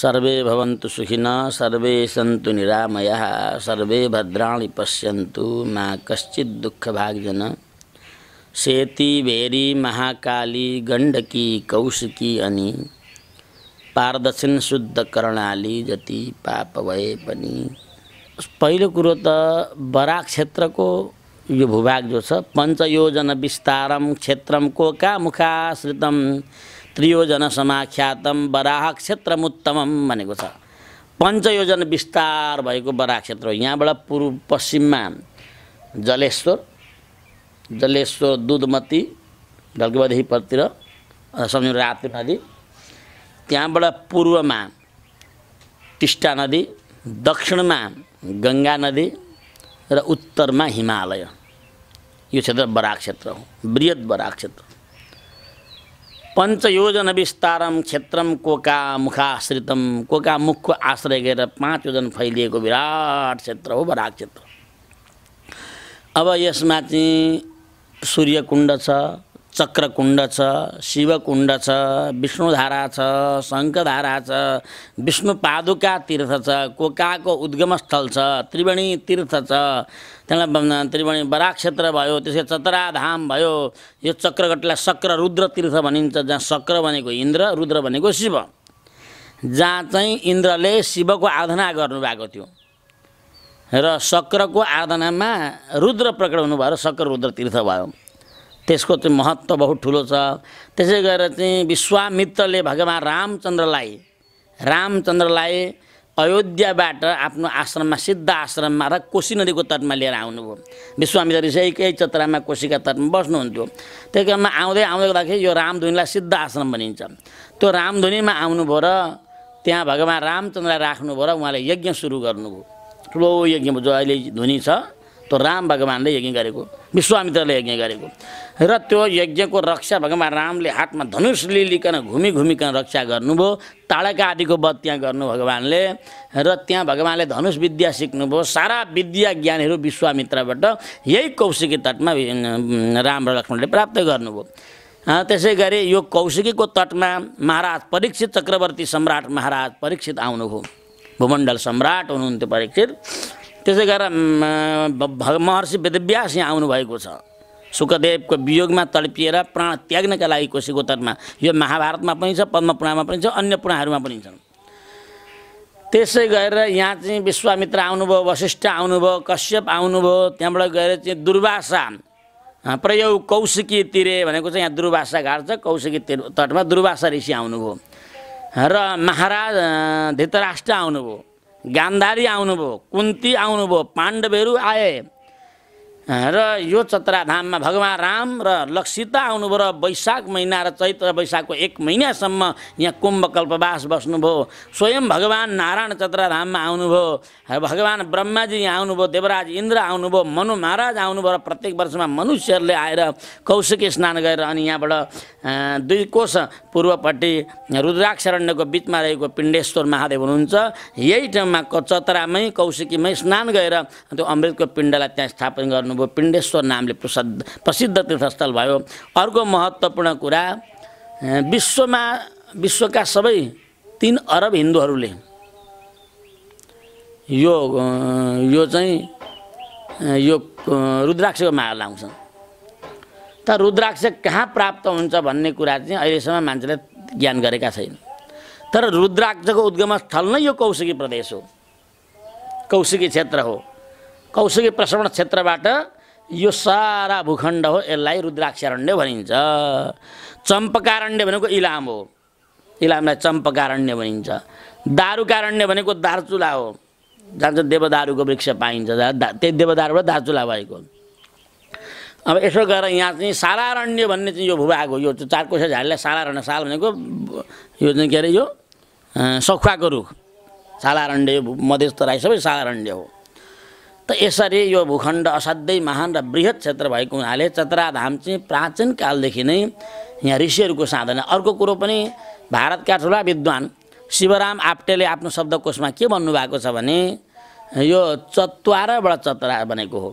survey भवन्तु सुखिनः survey Santu निरामयः survey भद्राणि पश्यन्तु मा कश्चित् दुःखभाग्जन सेती वेरी महाकाली गण्डकी कौशिकी अनि पारदर्शिन शुद्ध कर्णाली जति पाप भए पनि पहिलो कुरो त बरा क्षेत्रको यो भूभाग जो छ पञ्चयोजन विस्तारम क्षेत्रम कोका मुखाश्रितम त्रियोजना समाख्यातम बराह क्षेत्रमुत्तमम भनेको छ पञ्चयोजन विस्तार भएको बराह क्षेत्र हो यहाँबाट पूर्व पश्चिममा जलेश्वर जलेश्वर दुधमती ढल्केवादीपतिर सम्झौँ राप्ती नदी त्यहाँबाट पूर्वमा टिस्टा नदी दक्षिणमा गङ्गा नदी र उत्तरमा हिमालय यो क्षेत्र बराक क्षेत्र हो वृहत बराक क्षेत्र पञ्चयोजन विस्तारम क्षेत्रम कोका मुखाश्रितम कोका मुखको आश्रय गरेर पाँच योजन फैलिएको विराट क्षेत्र हो बराक क्षेत्र अब यसमा चाहिँ सूर्यकुण्ड छ चक्रकुण्ड छ शिवकुण्ड छ विष्णुधारा छ शङ्खधारा छ विष्णु पादुका तीर्थ छ कोकाको उद्गम स्थल छ त्रिवेणी तीर्थ छ त्यहाँ त्रिवेणी बराक क्षेत्र भयो त्यसै चतराधाम भयो यो चक्रगटलाई शक्र रुद्र तीर्थ भनिन्छ जहाँ शक्र भनेको इन्द्र रुद्र भनेको शिव जहाँ चाहिँ इन्द्रले शिवको आराधना गर्नुभएको थियो र शक्रको आराधनामा रुद्र प्रकट हुनुभयो शक्र रुद्र तीर्थ भयो त्यसको चाहिँ महत्त्व बहुत ठुलो छ त्यसै गरेर चाहिँ विश्वामित्रले भगवान् रामचन्द्रलाई रामचन्द्रलाई अयोध्याबाट आफ्नो आश्रममा सिद्ध आश्रममा र कोशी नदीको तटमा लिएर आउनुभयो विश्वामित्र ऋषिकै चत्रामा कोशीका तटमा बस्नुहुन्थ्यो त्यही कारणमा आउँदै आउँदै गर्दाखेरि यो रामधुनीलाई सिद्ध आश्रम भनिन्छ त्यो रामधुनीमा आउनुभयो र त्यहाँ भगवान् रामचन्द्रलाई राख्नुभयो र उहाँले यज्ञ सुरु गर्नुभयो ठुलो यज्ञ जो अहिले धुनी छ त्यो राम भगवान्ले यज्ञ गरेको विश्वामित्रले यज्ञ गरेको र त्यो यज्ञको रक्षा भगवान् रामले हातमा धनुष लिलिकन घुमि घुमिकन रक्षा गर्नुभयो ताडाका आदिको वध त्यहाँ गर्नु भगवान्ले र त्यहाँ भगवान्ले धनुष विद्या सिक्नुभयो सारा विद्या ज्ञानहरू विश्वामित्रबाट यही कौशिकी तटमा राम र लक्ष्मणले प्राप्त गर्नुभयो त्यसै गरी यो कौशिकीको तटमा महाराज परीक्षित चक्रवर्ती सम्राट महाराज परीक्षित आउनुभयो भूमण्डल सम्राट हुनुहुन्थ्यो परीक्षित त्यसै गरेर महर्षि वेदव्यास यहाँ आउनुभएको छ सुखदेवको वियोगमा तडपिएर प्राण त्याग्नका लागि तटमा यो महाभारतमा पनि छ पद्मपुराणमा पनि छ अन्य पुराणहरूमा पनि छन् त्यसै गरेर यहाँ चाहिँ विश्वामित्र आउनुभयो वशिष्ठ आउनुभयो कश्यप आउनुभयो त्यहाँबाट गएर चाहिँ दुर्वासा प्रयोग कौशिकी तिरे भनेको चाहिँ यहाँ दुर्वासा घाट छ कौशिकी तिर तटमा दुर्वासा ऋषि आउनुभयो र महाराज धृतराष्ट्र आउनुभयो गान्धारी आउनुभयो कुन्ती आउनुभयो पाण्डवहरू आए र यो चत्राधाममा भगवान् राम र लक्षिता आउनुभयो र वैशाख महिना र चैत्र वैशाखको एक महिनासम्म यहाँ कुम्भकल्पवास बस्नुभयो स्वयं भगवान् नारायण चत्राधाममा आउनुभयो र भगवान् ब्रह्माजी यहाँ आउनुभयो देवराज इन्द्र आउनुभयो मनु महाराज आउनुभयो र प्रत्येक वर्षमा मनुष्यहरूले आएर कौशिकी स्नान गरेर अनि यहाँबाट दुई कोष पूर्वपट्टि रुद्राक्षरण्यको बिचमा रहेको पिण्डेश्वर महादेव हुनुहुन्छ यही ठाउँमा चतरामै कौशिकीमै स्नान गएर त्यो अमृतको पिण्डलाई त्यहाँ स्थापन गर्नुभयो भएको पिण्डेश्वर नामले प्रसिद्ध प्रसिद्ध तीर्थस्थल भयो अर्को महत्त्वपूर्ण कुरा विश्वमा विश्वका सबै तिन अरब हिन्दूहरूले यो यो चाहिँ यो रुद्राक्षको माया लाउँछ त रुद्राक्ष कहाँ प्राप्त हुन्छ भन्ने कुरा चाहिँ अहिलेसम्म मान्छेले ज्ञान गरेका छैन तर रुद्राक्षको उद्गम स्थल नै यो कौशिकी प्रदेश हो कौशिकी क्षेत्र हो कौशिकी प्रश्रवण क्षेत्रबाट यो सारा भूखण्ड हो यसलाई रुद्राक्षारण्य भनिन्छ चम्पकारण्य भनेको इलाम हो इलामलाई चम्पकारण्य भनिन्छ दारुकारण्य भनेको दार्चुला हो जहाँ चाहिँ देवदारुको वृक्ष पाइन्छ त्यही देवदारुबाट दार्चुला भएको अब यसो गरेर यहाँ चाहिँ सालारण्य भन्ने चाहिँ यो भूभाग हो यो चारकोसे झाडीलाई सालारण्य साल भनेको यो चाहिँ के अरे यो सखुवाको रुख सालारण्य मधेस तराई सबै सालारण्य हो यसरी यो भूखण्ड असाध्यै महान र वृहत क्षेत्र भएको हुनाले चतराधाम चाहिँ प्राचीन कालदेखि नै यहाँ ऋषिहरूको साधना अर्को कुरो पनि भारतका ठुला विद्वान शिवराम आप्टेले आफ्नो शब्दकोशमा के भन्नुभएको छ भने यो चत्वारबाट चतरा बनेको हो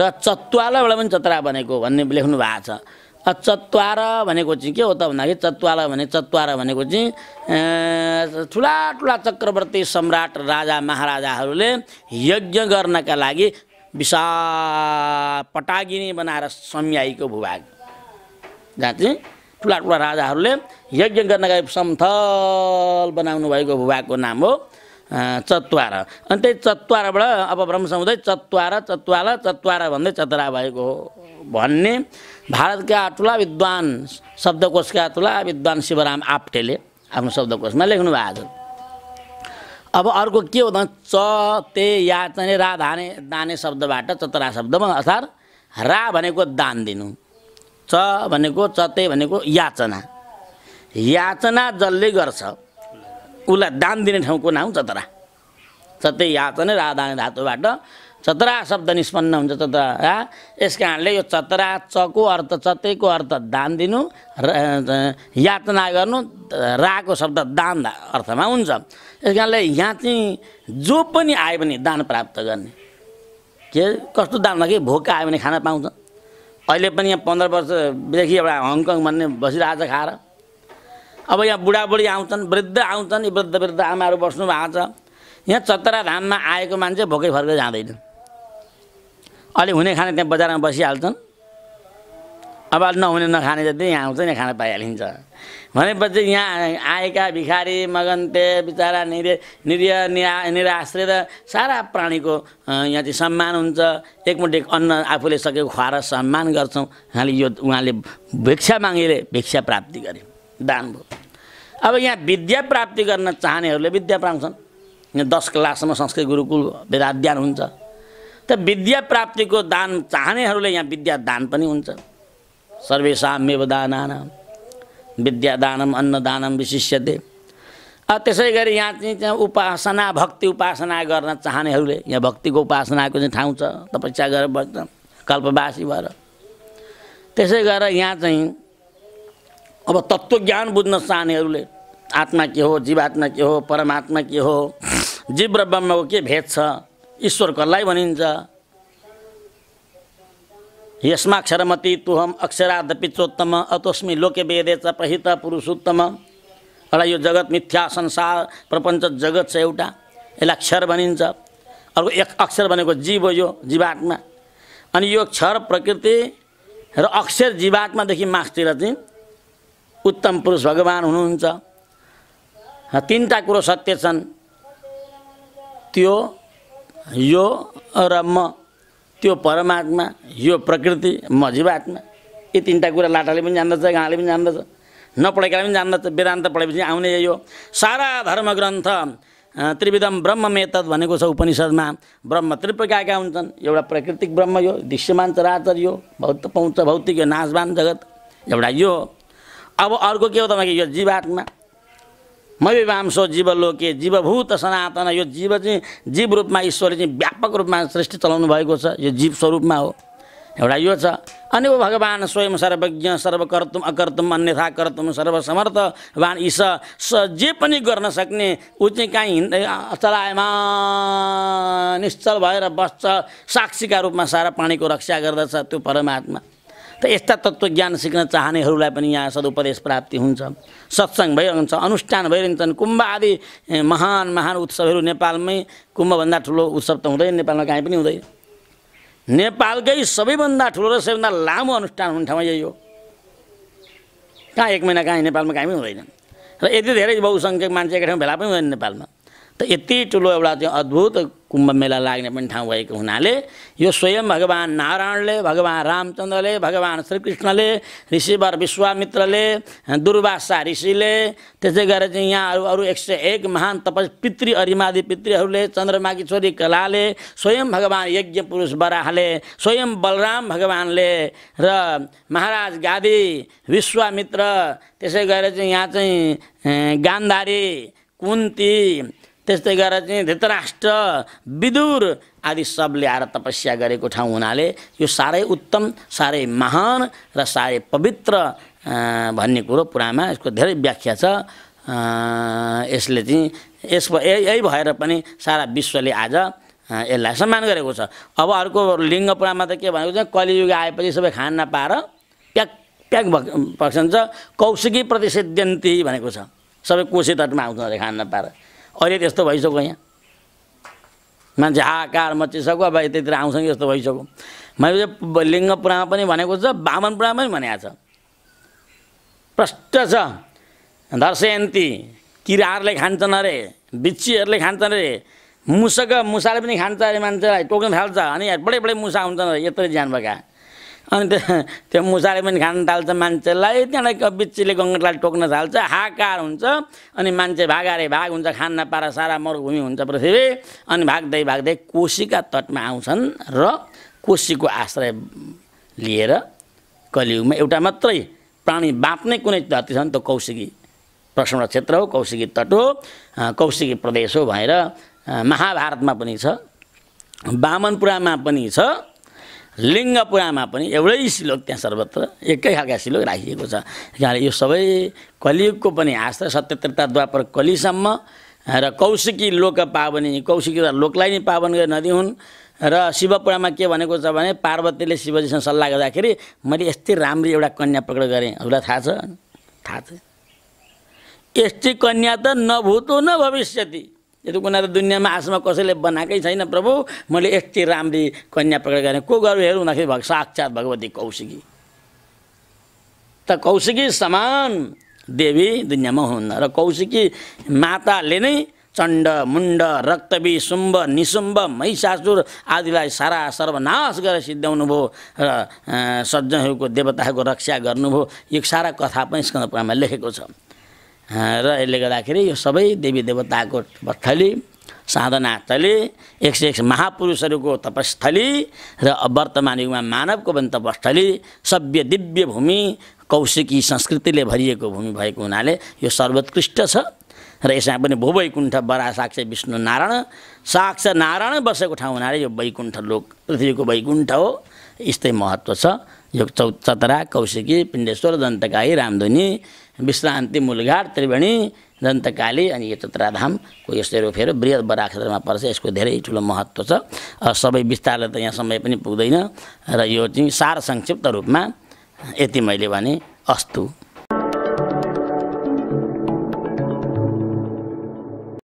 र चत्वालबाट पनि चतरा बनेको भन्ने लेख्नु भएको छ चत्वार भनेको चाहिँ के हो त भन्दाखेरि चत्वार भने चत्वार भनेको चाहिँ ठुला ठुला चक्रवर्ती सम्राट राजा महाराजाहरूले यज्ञ गर्नका लागि विशाल पटागिनी बनाएर समयाईको भूभाग जहाँ चाहिँ ठुला ठुला राजाहरूले यज्ञ गर्नका लागि समथल बनाउनु भएको भूभागको नाम हो चत्वार अनि त्यही चत्वारबाट अब भ्रम हुँदै चत्वार चत्वार चत्वार भन्दै चतरा भएको हो भन्ने भारतका ठुला विद्वान शब्दकोशका ठुला विद्वान शिवराम आप्टेले आफ्नो शब्दकोशमा लेख्नु भएको छ अब अर्को के हो त च ते या चाहिँ रा धाने दाने शब्दबाट चतरा शब्दमा अर्थात् रा भनेको दान दिनु च भनेको चते भनेको याचना याचना जसले गर्छ उसलाई दान दिने ठाउँको नाम चतरा चते याचना राधाने धातुबाट चतरा शब्द निष्पन्न हुन्छ चतरा यस कारणले यो चतरा चको अर्थ चतैको अर्थ दान दिनु र यातना गर्नु राको शब्द दान अर्थमा हुन्छ यस कारणले यहाँ चाहिँ जो पनि आयो भने दान प्राप्त गर्ने के कस्तो दान कि भोक आयो भने खाना पाउँछ अहिले पनि यहाँ पन्ध्र वर्षदेखि एउटा हङकङ भन्ने बसिरहेको छ खाएर अब यहाँ बुढाबुढी आउँछन् वृद्ध आउँछन् यी वृद्ध वृद्ध आमाहरू बस्नु भएको छ यहाँ चतरा धाममा आएको मान्छे भोकै फर्केर जाँदैन अलि हुने खाने त्यहाँ बजारमा बसिहाल्छन् अब अलि नहुने नखाने जति यहाँ आउँछ नि खाना पाइहालिन्छ भनेपछि यहाँ आएका भिखारी मगन्ते बिचरा निर निरीय निरा निराश्रित सारा प्राणीको यहाँ चाहिँ सम्मान हुन्छ एकमुटी अन्न आफूले सकेको खुवाएर सम्मान गर्छौँ उहाँले यो उहाँले भिक्षा मागेले भिक्षा प्राप्ति गरे दान भयो अब यहाँ विद्या प्राप्ति गर्न चाहनेहरूले विद्या पाउँछन् यहाँ दस क्लाससम्म संस्कृत गुरुकुल वेदाध्यान हुन्छ त विद्या प्राप्तिको दान चाहनेहरूले यहाँ विद्या दान पनि हुन्छ सर्वेसामेव दानान विद्यादानम अन्नदानम विशिष्यते त्यसै गरी यहाँ चाहिँ त्यहाँ उपासना भक्ति उपासना गर्न चाहनेहरूले यहाँ भक्तिको उपासनाको चाहिँ ठाउँ छ तपस्या गरेर बस्छ कल्पवासी भएर त्यसै गरेर यहाँ चाहिँ अब तत्त्वज्ञान बुझ्न चाहनेहरूले आत्मा के हो जीवात्मा के हो परमात्मा के हो जीव र ब्रह्मको के भेद छ ईश्वर कसलाई भनिन्छ यसमा अक्षरमती तुहम चोत्तम अतोस्मी लोके वेदे च प्रहित पुरुषोत्तम एउटा यो जगत मिथ्या संसार प्रपञ्च जगत छ एउटा यसलाई अक्षर भनिन्छ अर्को एक अक्षर भनेको जीव हो यो जीवात्मा अनि यो क्षर प्रकृति र अक्षर जीवात्मादेखि मासतिर चाहिँ उत्तम पुरुष भगवान् हुनुहुन्छ तिनवटा कुरो सत्य छन् त्यो यो र म त्यो परमात्मा यो प्रकृति म जीवात्मा यी तिनवटा कुरा लाटाले पनि जान्दछ गाँले पनि जान्दछ नपढेकाले पनि जान्दछ वेदान्त पढेपछि आउने यो सारा धर्म ग्रन्थ त्रिविधम मेतद भनेको छ उपनिषदमा ब्रह्म त्रिप्रकारका हुन्छन् एउटा प्राकृतिक ब्रह्म यो दृश्यमान चराचर यो भौत पाउँछ भौतिक यो नाचवान जगत एउटा यो अब अर्को के हो तपाईँको यो जीवात्मा म जीवलोके जीवभूत सनातन यो जीव चाहिँ जीव रूपमा ईश्वरले चाहिँ व्यापक रूपमा सृष्टि चलाउनु भएको छ यो जीव स्वरूपमा हो एउटा यो छ अनि ऊ भगवान् स्वयं सर्वज्ञ सर्वकर्तुम अकर्तुम अन्यथा कर्तुम सर्वसमर्थ ईश स जे पनि गर्न सक्ने ऊ चाहिँ कहीँ हिँड्दै चलाएमा निश्चल भएर बस्छ साक्षीका रूपमा सारा पानीको रक्षा गर्दछ त्यो परमात्मा त यस्ता तत्त्वज्ञान सिक्न चाहनेहरूलाई पनि यहाँ सदुपदेश प्राप्ति हुन्छ सत्सङ्ग भइरहन्छ अनुष्ठान भइरहन्छन् कुम्भ आदि महान महान उत्सवहरू नेपालमै कुम्भभन्दा ठुलो उत्सव त हुँदैन नेपालमा कहीँ पनि हुँदैन नेपालकै सबैभन्दा ठुलो र सबैभन्दा लामो अनुष्ठान हुने ठाउँ यही हो कहाँ एक महिना कहीँ नेपालमा कहीँ पनि हुँदैन र यति धेरै बहुसङ्ख्यक मान्छे एक ठाउँ भेला पनि हुँदैन नेपालमा त यति ठुलो एउटा त्यो अद्भुत कुम्भ मेला लाग्ने पनि ठाउँ भएको हुनाले यो स्वयं भगवान् नारायणले भगवान् रामचन्द्रले भगवान् श्रीकृष्णले ऋषिवर विश्वामित्रले दुर्वासा ऋषिले त्यसै गरेर चाहिँ यहाँ अरू अरू एक सय एक महान तपस पितृ अरिमादि पितृहरूले चन्द्रमाकी छोरी कलाले स्वयं भगवान् यज्ञ पुरुष बराहले स्वयं बलराम भगवान्ले र महाराज गादी विश्वामित्र त्यसै गरेर चाहिँ यहाँ चाहिँ गान्धारी कुन्ती त्यस्तै गरेर चाहिँ धृतराष्ट्र विदुर आदि सबले आएर तपस्या गरेको ठाउँ हुनाले यो साह्रै उत्तम साह्रै महान र साह्रै पवित्र भन्ने कुरो पुरामा यसको धेरै व्याख्या छ यसले चाहिँ यस यही भएर पनि सारा विश्वले आज यसलाई सम्मान गरेको छ अब अर्को लिङ्ग पुरामा त के भनेको छ कलियुग आएपछि सबै खान नपाएर प्याक प्याक भ छ कौशिकी प्रतिषिद्यन्ती भनेको छ सबै कोशी तटमा आउँछ अरे खान नपाएर अहिले त्यस्तो भइसक्यो यहाँ मान्छे हाकार मचिसक्यो अब यतैतिर कि यस्तो भइसक्यो मैले चाहिँ लिङ्गपुरामा पनि भनेको छ बामनपुरामा पनि भनेको छ प्रष्ट छ दर्शयन्ती किराहरूले खान्छन् अरे बिच्छीहरूले खान्छन् अरे मुसक मुसाले पनि खान्छ अरे मान्छेलाई टोक्न थाल्छ अनि बडे बडे मुसा हुन्छन् अरे यत्रो ज्यान भएका अनि त्यो त्यो मुसाले पनि खान थाल्छ मान्छेलाई त्यहाँबाट बिच्चीले गङ्गटलाई टोक्न थाल्छ हाकार हुन्छ अनि मान्छे भागारे भाग हुन्छ खान नपाएर सारा मरुभूमि हुन्छ पृथ्वी अनि भाग्दै भाग्दै कोसीका तटमा आउँछन् र कोसीको आश्रय लिएर कलियुगमा एउटा मात्रै प्राणी बाँच्ने कुनै धरती छ नि त कौशिकी प्रसन्न क्षेत्र हो कौशिकी तट हो कौशिकी प्रदेश हो भनेर महाभारतमा पनि छ बामनपुरामा पनि छ लिङ्ग पुराणमा पनि एउटै श्लोक त्यहाँ सर्वत्र एकै खालका श्लोक राखिएको छ किनभने यो सबै कलियुगको पनि आस्था सत्यत्रता द्वापर कलिसम्म र कौशिकी लोक पावनी कौशिकी लोकलाई नै पावन गर्ने नदी हुन् र शिवपुरामा के भनेको छ भने पार्वतीले शिवजीसँग सल्लाह गर्दाखेरि मैले यस्तै राम्री एउटा कन्या प्रकट गरेँ हजुरलाई थाहा छ थाहा छ यस्तै कन्या त नभूतो न भविष्यति यदि कुना त दुनियाँमा आसमा कसैले बनाएकै छैन प्रभु मैले यति राम्री कन्या प्रकट गरेँ को गर्नु हेरौँ भन्दाखेरि भग साक्षात् भगवती कौशिकी त कौशिकी समान देवी दुनियाँमा हुन्न र कौशिकी माताले नै चण्ड मुण्ड रक्तबी शुम्भ निशुम्भ महिषासुर आदिलाई सारा सर्वनाश गरेर सिद्ध्याउनु भयो र सज्जनहरूको देवताहरूको रक्षा गर्नुभयो यो सारा कथा पनि स्कन्दपुराणमा लेखेको छ र यसले गर्दाखेरि यो सबै देवी देवताको स्थली साधनास्थली एक सय एक महापुरुषहरूको तपस्थली र वर्तमान युगमा मानवको पनि तपस्थली सभ्य दिव्य भूमि कौशिकी संस्कृतिले भरिएको भूमि भएको हुनाले यो सर्वोत्कृष्ट छ र यसमा पनि भू वैकुण्ठ बरा साक्ष विष्णु नारायण साक्ष नारायण बसेको ठाउँ हुनाले यो वैकुण्ठ लोक पृथ्वीको वैकुण्ठ हो यस्तै महत्त्व छ यो चौ चतरा कौशिकी पिण्डेश्वर दन्तकाली रामधुनी विश्रान्ति मूलघाट त्रिवेणी दन्तकाली अनि यो यस्तै यसले वृहत बरा क्षेत्रमा पर्छ यसको धेरै ठुलो महत्त्व छ सबै विस्तारले त यहाँ समय पनि पुग्दैन र यो चाहिँ सार संक्षिप्त रूपमा यति मैले भने अस्तु